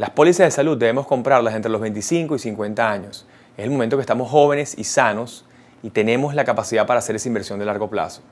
Las pólizas de salud debemos comprarlas entre los 25 y 50 años. Es el momento que estamos jóvenes y sanos y tenemos la capacidad para hacer esa inversión de largo plazo.